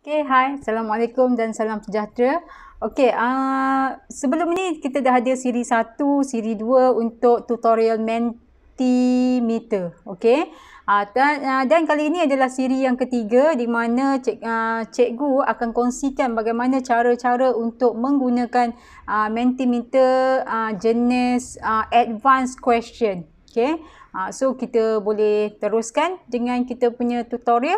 Okay, hai. Assalamualaikum dan salam sejahtera. Okay, uh, sebelum ni kita dah ada siri 1, siri 2 untuk tutorial Mentimeter. Okay, uh, dan, uh, dan kali ini adalah siri yang ketiga di mana cik, uh, cikgu akan kongsikan bagaimana cara-cara untuk menggunakan uh, Mentimeter uh, jenis uh, advanced question. Okay, uh, so kita boleh teruskan dengan kita punya tutorial.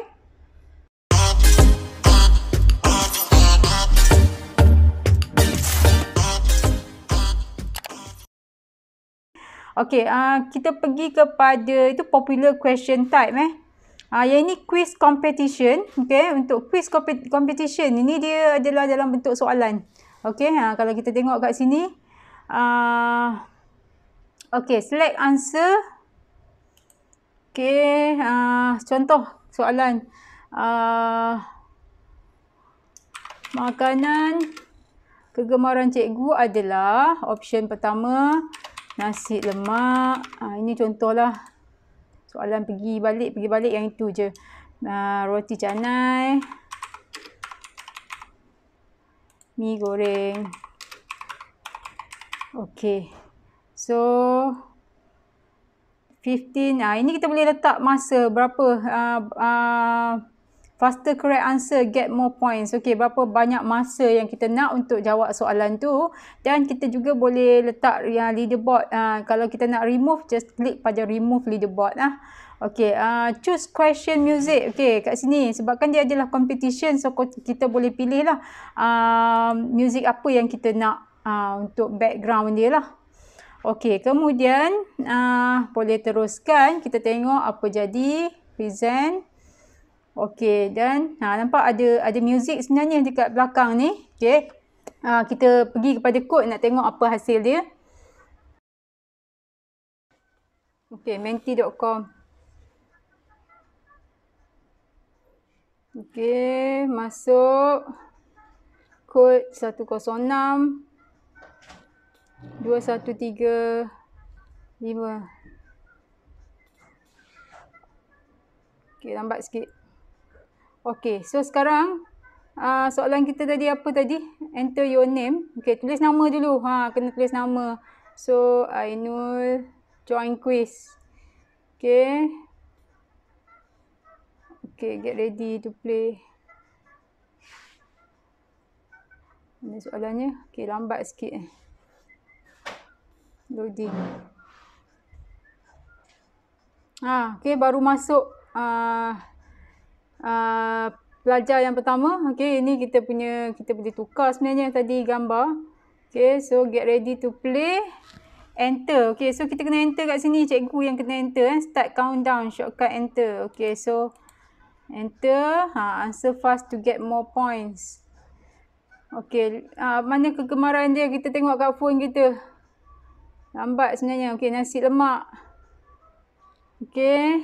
Okay, uh, ah, kita pergi kepada itu popular question type eh. Uh, yang ini quiz competition. Okay, untuk quiz competition. Ini dia adalah dalam bentuk soalan. Okay, uh, ah, kalau kita tengok kat sini. Uh, okay, select answer. Okay, uh, contoh soalan. Uh, makanan kegemaran cikgu adalah option pertama nasi lemak. Ha, ini contohlah soalan pergi balik, pergi balik yang itu je. Ha, roti canai. Mi goreng. Okey. So, 15. ah ini kita boleh letak masa berapa. Uh, uh, faster correct answer get more points. Okey, berapa banyak masa yang kita nak untuk jawab soalan tu dan kita juga boleh letak yang uh, leaderboard uh, kalau kita nak remove just click pada remove leaderboard lah. Okey, uh, choose question music. Okey, kat sini sebabkan dia adalah competition so kita boleh pilih lah uh, music apa yang kita nak uh, untuk background dia lah. Okey, kemudian uh, boleh teruskan kita tengok apa jadi present Okey dan ha, nampak ada ada music sebenarnya dekat belakang ni. Okey. Ha, kita pergi kepada kod nak tengok apa hasil dia. Okey, menti.com. Okey, masuk kod 106 213 2 Okey, lambat sikit. Okay, so sekarang uh, soalan kita tadi apa tadi? Enter your name. Okay, tulis nama dulu. Ha, kena tulis nama. So, Ainul join quiz. Okay. Okay, get ready to play. Ini soalannya. Okay, lambat sikit. Eh. Loading. Ha, ah, okay, baru masuk. Uh, Ah, pelajar yang pertama. Okey, ini kita punya kita boleh tukar sebenarnya tadi gambar. Okey, so get ready to play. Enter. Okey, so kita kena enter kat sini cikgu yang kena enter eh. Start countdown shortcut enter. Okey, so enter. Ha, answer fast to get more points. Okey, ha, mana kegemaran dia kita tengok kat phone kita. Lambat sebenarnya. Okey, nasi lemak. Okey,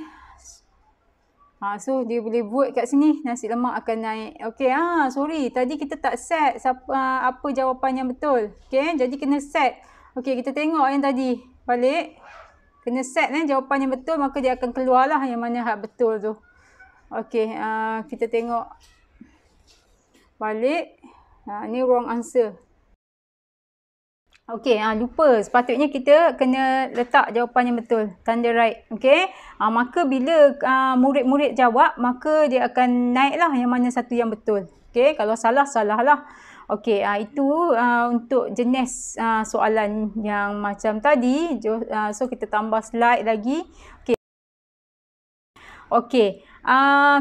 Ha, so dia boleh buat kat sini nasi lemak akan naik. Okay, ha, sorry tadi kita tak set siapa, apa jawapan yang betul. Okay, jadi kena set. Okay, kita tengok yang tadi balik. Kena set eh, jawapan yang betul maka dia akan keluar lah yang mana hak betul tu. Okay, uh, ha, kita tengok balik. Ha, ni wrong answer. Okey, ha, ah, lupa. Sepatutnya kita kena letak jawapan yang betul. Tanda right. Okey. Ha, maka bila ah, murid-murid jawab, maka dia akan naiklah yang mana satu yang betul. Okey, kalau salah, salahlah. Okey, ha, itu ha, untuk jenis ha, soalan yang macam tadi. Jo, ha, so, kita tambah slide lagi. Okey. Okey. Ha,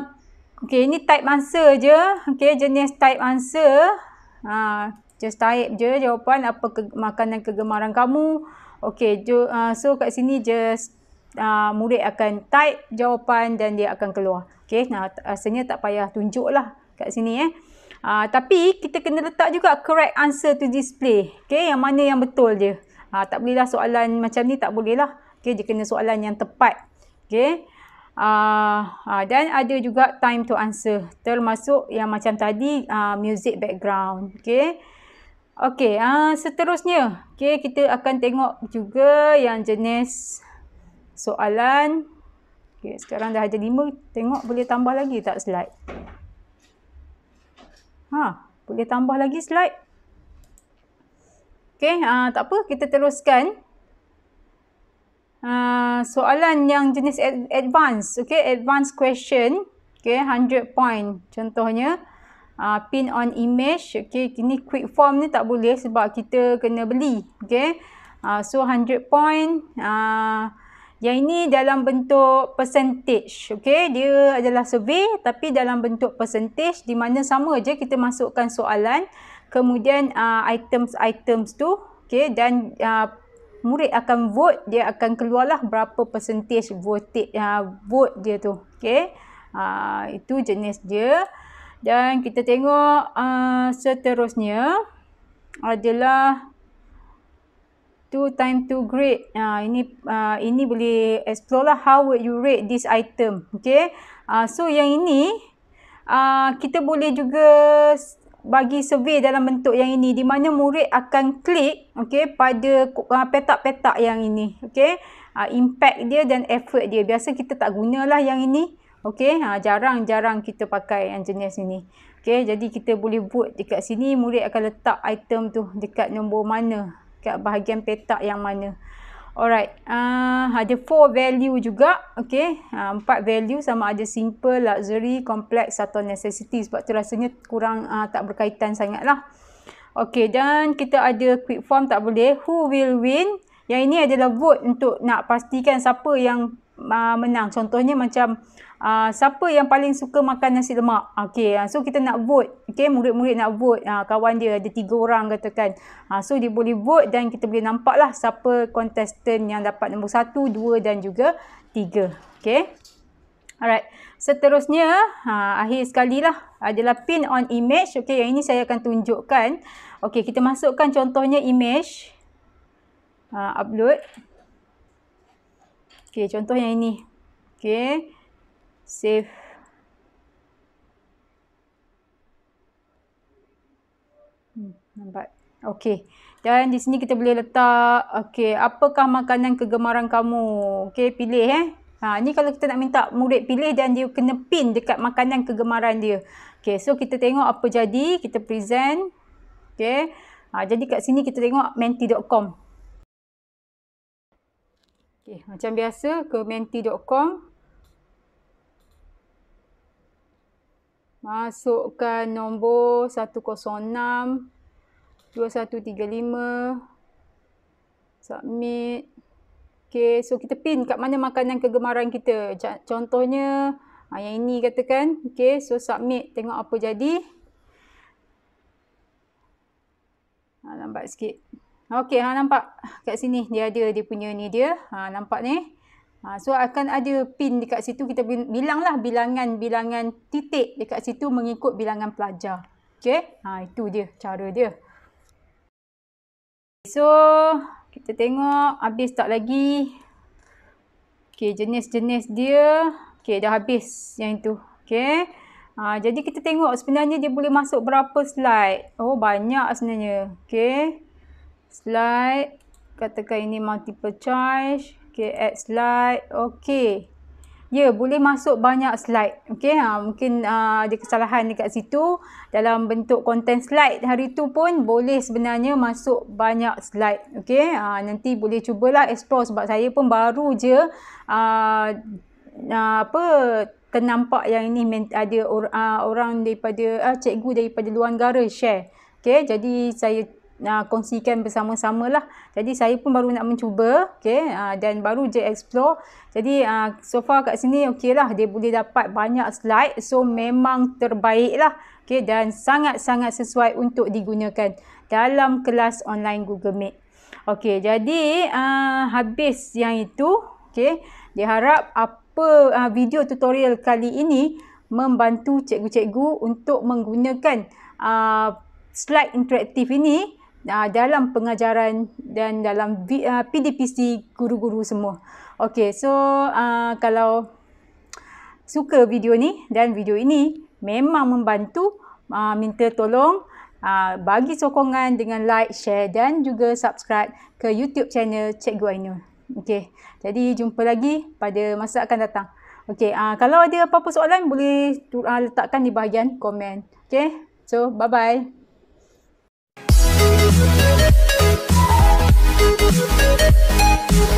okey, ini type answer je. Okey, jenis type answer. Okey. Just type je jawapan apa ke, makanan kegemaran kamu. Okay, jo, uh, so kat sini just uh, murid akan type jawapan dan dia akan keluar. Okay, nah, rasanya tak payah tunjuk lah kat sini eh. Uh, tapi kita kena letak juga correct answer to display. Okay, yang mana yang betul je. Uh, tak bolehlah soalan macam ni tak bolehlah. Okay, dia kena soalan yang tepat. Okay. Uh, uh, dan ada juga time to answer termasuk yang macam tadi uh, music background. Okay. Okey, uh, seterusnya. Okey, kita akan tengok juga yang jenis soalan. Okey, sekarang dah ada lima. Tengok boleh tambah lagi tak slide? Ha, boleh tambah lagi slide? Okey, uh, tak apa. Kita teruskan. Uh, soalan yang jenis advance. Okey, advance question. Okey, 100 point contohnya uh, pin on image. Okay, ini quick form ni tak boleh sebab kita kena beli. Okay, uh, so 100 point. Uh, yang ini dalam bentuk percentage. Okay, dia adalah survey tapi dalam bentuk percentage di mana sama je kita masukkan soalan. Kemudian items-items uh, tu. Okay, dan uh, murid akan vote, dia akan keluarlah berapa percentage vote, uh, vote dia tu. Okay, uh, itu jenis dia. Dan kita tengok uh, seterusnya adalah 2 times 2 grade. Uh, ini uh, ini boleh explore lah how would you rate this item. Okay. Uh, so yang ini uh, kita boleh juga bagi survey dalam bentuk yang ini di mana murid akan klik okay, pada uh, petak-petak uh, yang ini. Okay. Uh, impact dia dan effort dia. Biasa kita tak gunalah yang ini. Okey, ha, jarang-jarang kita pakai yang jenis ini. Okey, jadi kita boleh buat dekat sini murid akan letak item tu dekat nombor mana, dekat bahagian petak yang mana. Alright, uh, ada four value juga. Okay, uh, 4 value sama ada simple, luxury, complex atau necessity. Sebab tu rasanya kurang uh, tak berkaitan sangat lah. Okay, dan kita ada quick form tak boleh. Who will win? Yang ini adalah vote untuk nak pastikan siapa yang uh, menang. Contohnya macam Uh, siapa yang paling suka makan nasi lemak? Ah, okay, uh, so kita nak vote. Okay, murid-murid nak vote. Uh, kawan dia ada tiga orang katakan. Uh, so dia boleh vote dan kita boleh nampak lah siapa kontestan yang dapat nombor satu, dua dan juga tiga. Okay. Alright. Seterusnya, ha, akhir sekali lah adalah pin on image. Okay, yang ini saya akan tunjukkan. Okay, kita masukkan contohnya image. Ha, upload. Okay, contoh yang ini. Okay. Save. Hmm, nampak. Okey. Dan di sini kita boleh letak okey, apakah makanan kegemaran kamu? Okey, pilih eh. Ha, ni kalau kita nak minta murid pilih dan dia kena pin dekat makanan kegemaran dia. Okey, so kita tengok apa jadi, kita present. Okey. Ha, jadi kat sini kita tengok menti.com. Okey, macam biasa ke menti.com. Masukkan nombor 106-2135. Submit. Okay, so kita pin kat mana makanan kegemaran kita. Contohnya, ah, yang ini katakan. Okay, so submit. Tengok apa jadi. Ha, ah, lambat sikit. Okay, ha, nampak kat sini dia ada dia punya ni dia. Ha, nampak ni. Nampak ni. Ha, so akan ada pin dekat situ kita bilanglah bilangan-bilangan titik dekat situ mengikut bilangan pelajar. okay? Ha itu dia cara dia. So kita tengok habis tak lagi. Okay jenis-jenis dia. Okay dah habis yang itu. Okay. Ha, jadi kita tengok sebenarnya dia boleh masuk berapa slide. Oh banyak sebenarnya. Okay. Slide katakan ini multiple choice. Okay, add slide. Okay. Ya, yeah, boleh masuk banyak slide. Okay, ha, mungkin uh, ada kesalahan dekat situ. Dalam bentuk konten slide hari tu pun boleh sebenarnya masuk banyak slide. Okay, uh, ha, nanti boleh cubalah explore sebab saya pun baru je uh, uh, apa ternampak yang ini ada or, uh, orang daripada uh, cikgu daripada luar negara share. Okey, jadi saya uh, kongsikan bersama-sama lah. Jadi saya pun baru nak mencuba okay, uh, ah, dan baru je explore. Jadi uh, so far kat sini okey lah dia boleh dapat banyak slide. So memang terbaik lah okay, dan sangat-sangat sesuai untuk digunakan dalam kelas online Google Meet. Okey jadi uh, habis yang itu okey diharap apa uh, video tutorial kali ini membantu cikgu-cikgu untuk menggunakan uh, slide interaktif ini Ah, dalam pengajaran dan dalam v, uh, ah, PDPC guru-guru semua. Okey, so ah, kalau suka video ni dan video ini memang membantu, minta tolong bagi sokongan dengan like, share dan juga subscribe ke YouTube channel Cikgu Ainul. Okey, jadi jumpa lagi pada masa akan datang. Okey, uh, kalau ada apa-apa soalan boleh uh, letakkan di bahagian komen. Okey, so bye-bye. Música